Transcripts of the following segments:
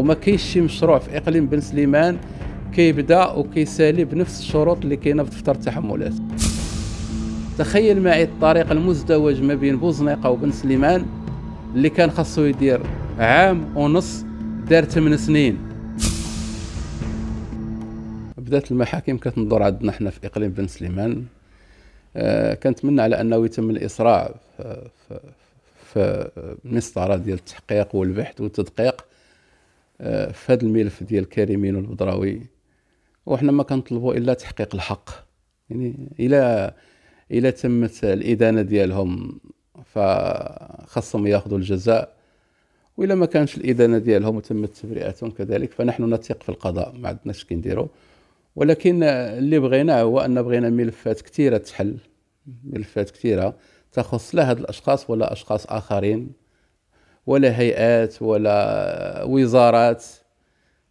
وما كاينش شي مشروع في اقليم بن سليمان كيبدا وكيسالي بنفس الشروط اللي كاينه في دفتر التحملات تخيل معي الطريق المزدوج ما بين بوزنيقه وبن سليمان اللي كان خاصو يدير عام ونص دار 8 سنين بدات المحاكم كتندور عندنا حنا في اقليم بن سليمان آه، كنتمنى على انه يتم الاسراع آه، في المسطره ديال التحقيق والبحث والتدقيق في هذا الملف ديال كريمين والبدراوي وحنا ما كنطلبوا الا تحقيق الحق يعني الى الى تمت الادانه ديالهم فخصهم ياخذوا الجزاء والا ما كانش الادانه ديالهم وتمت تبرئتهم كذلك فنحن نثق في القضاء ما عندناش كنديروا ولكن اللي بغيناه هو ان بغينا ملفات كثيره تحل ملفات كثيره تخص لا هاد الاشخاص ولا اشخاص اخرين ولا هيئات ولا وزارات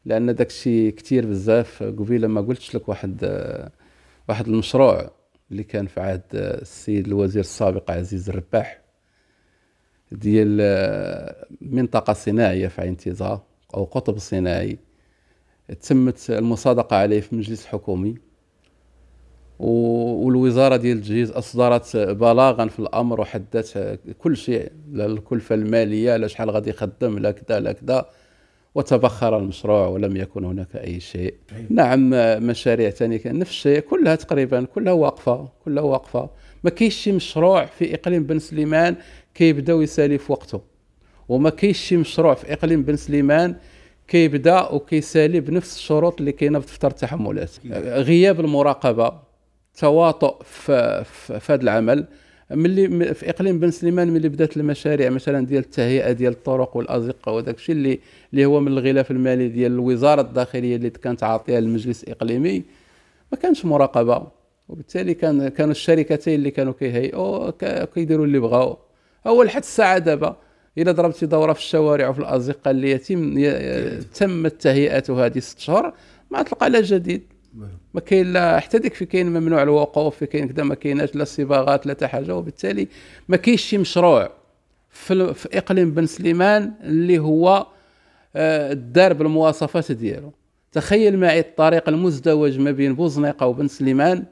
لان داك الشيء كثير بزاف قبيله ما قلتش لك واحد واحد المشروع اللي كان في عهد السيد الوزير السابق عزيز الرباح ديال منطقه صناعيه في عين تيزا او قطب صناعي تمت المصادقه عليه في مجلس حكومي والوزاره ديال التجهيز اصدرت بلاغا في الامر وحدت كل شيء لا الكلفه الماليه لا شحال غادي يخدم لا كذا لا كذا وتبخر المشروع ولم يكن هناك اي شيء أيوة. نعم مشاريع ثانيه نفس الشيء كلها تقريبا كلها واقفه كلها واقفه ما كاينش شي مشروع في اقليم بن سليمان كيبدا ويسالي في وقته وما كاينش شي مشروع في اقليم بن سليمان كيبدا وكيسالي بنفس الشروط اللي كاينه في دفتر التحملات غياب المراقبه تواطؤ في, في هذا العمل ملي في اقليم بن سليمان ملي بدات المشاريع مثلا ديال التهيئه ديال الطرق والازقه وداك الشيء اللي اللي هو من الغلاف المالي ديال الوزاره الداخليه اللي كانت عاطيه للمجلس الاقليمي ما كانش مراقبه وبالتالي كان كانوا الشركتين اللي كانوا كيهيئوا كيديروا اللي بغاو هو لحد الساعه دابا الا ضربتي دوره في الشوارع وفي الازقه اللي يتم تمت تهيئتها هذه ست شهور ما تلقى لا جديد ما كاين لا حتى ديك في كاين ممنوع الوقوف في كاين كذا ما كايناش لا صباغات لا حتى حاجه وبالتالي ما كاينش شي مشروع في, في اقليم بن سليمان اللي هو آه، دار بالمواصفات ديالو تخيل معي الطريق المزدوج ما بين بوزنيقه وبن سليمان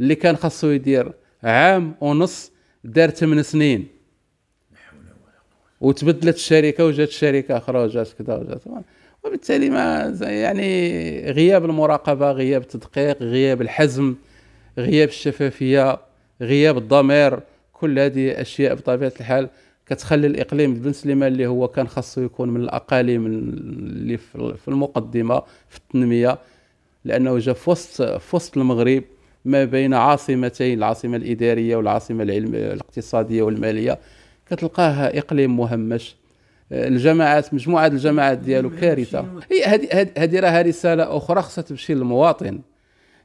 اللي كان خاصو يدير عام ونص دار 8 سنين وتبدلت الشركه وجات شركه اخرى وجات كذا وجات وبالتالي ما يعني غياب المراقبه غياب التدقيق غياب الحزم غياب الشفافيه غياب الضمير كل هذه اشياء بطبيعه الحال كتخلي الاقليم بن سليمان اللي هو كان خاصو يكون من الاقاليم اللي في المقدمه في التنميه لانه جا في وسط في وسط المغرب ما بين عاصمتين العاصمه الاداريه والعاصمه الاقتصاديه والماليه كتلقاه اقليم مهمش الجماعات مجموعه الجماعات ديالو كارثه هي هذه هذه راها رساله اخرى خصها تمشي للمواطن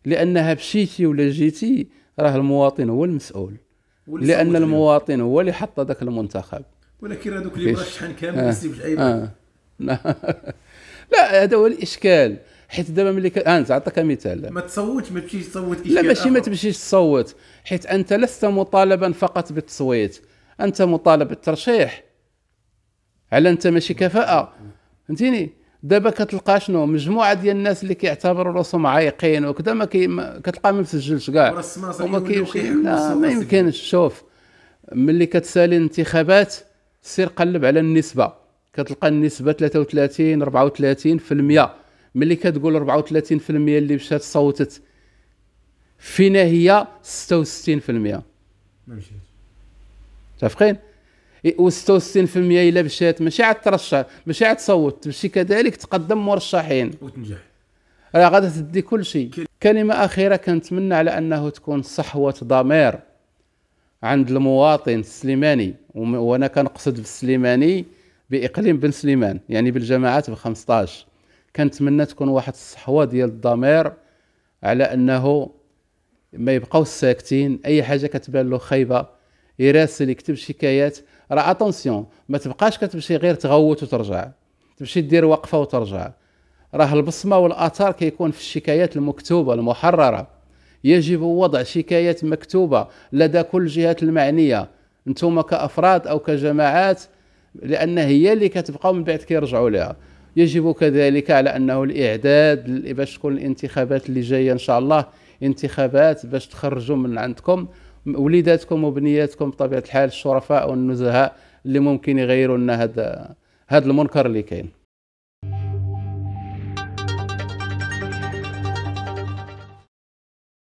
لانها مشيتي ولا جيتي راه المواطن هو المسؤول لان المواطن هو اللي حط ذاك المنتخب ولكن هذوك اللي الشحن كامل آه. آه. لا هذا هو الاشكال حيت دابا ملي ك... انا آه، نعطيك مثال ما تصوتش ما تمشيش تصوت لا ماشي ما تمشيش تصوت حيت انت لست مطالبا فقط بالتصويت انت مطالب بالترشيح على انت ماشي كفاءه فهمتيني دابا كتلقى شنو مجموعه ديال الناس اللي كيعتبروا راسهم عايقين وكذا ما كي كتلقى ما مسجلش كاع وما كاينش لا ما يمكنش شوف ملي كتسالي الانتخابات سير قلب على النسبه كتلقى النسبه 33 34% ملي كتقول 34% اللي مشات صوتت فينا هي 66% ما مشاتش متفقين و66% الا مشات ماشي عاد ترشح ماشي عاد تصوت تمشي كذلك تقدم مرشحين وتنجح راه غادي تدي كل شيء كلمه اخيره كنتمنى على انه تكون صحوه ضمير عند المواطن السليماني وانا كنقصد بالسليماني باقليم بن سليمان يعني بالجماعات ب 15 كنتمنى تكون واحد الصحوه ديال الضمير على انه ما يبقاو ساكتين اي حاجه كتبان له خايبه يراسل يكتب شكايات راه اتونسيون ما تبقاش كتمشي غير تغوت وترجع تمشي دير وقفه وترجع راه البصمه والاثار كيكون في الشكايات المكتوبه المحرره يجب وضع شكايات مكتوبه لدى كل الجهات المعنيه انتم كافراد او كجماعات لان هي اللي كتبقاو من بعد كيرجعوا لها يجب كذلك على انه الاعداد باش تكون الانتخابات اللي جايه ان شاء الله انتخابات باش تخرجوا من عندكم وليداتكم وبنياتكم بطبيعه الحال الشرفاء والنزهاء اللي ممكن يغيروا لنا هذا هذا المنكر اللي كاين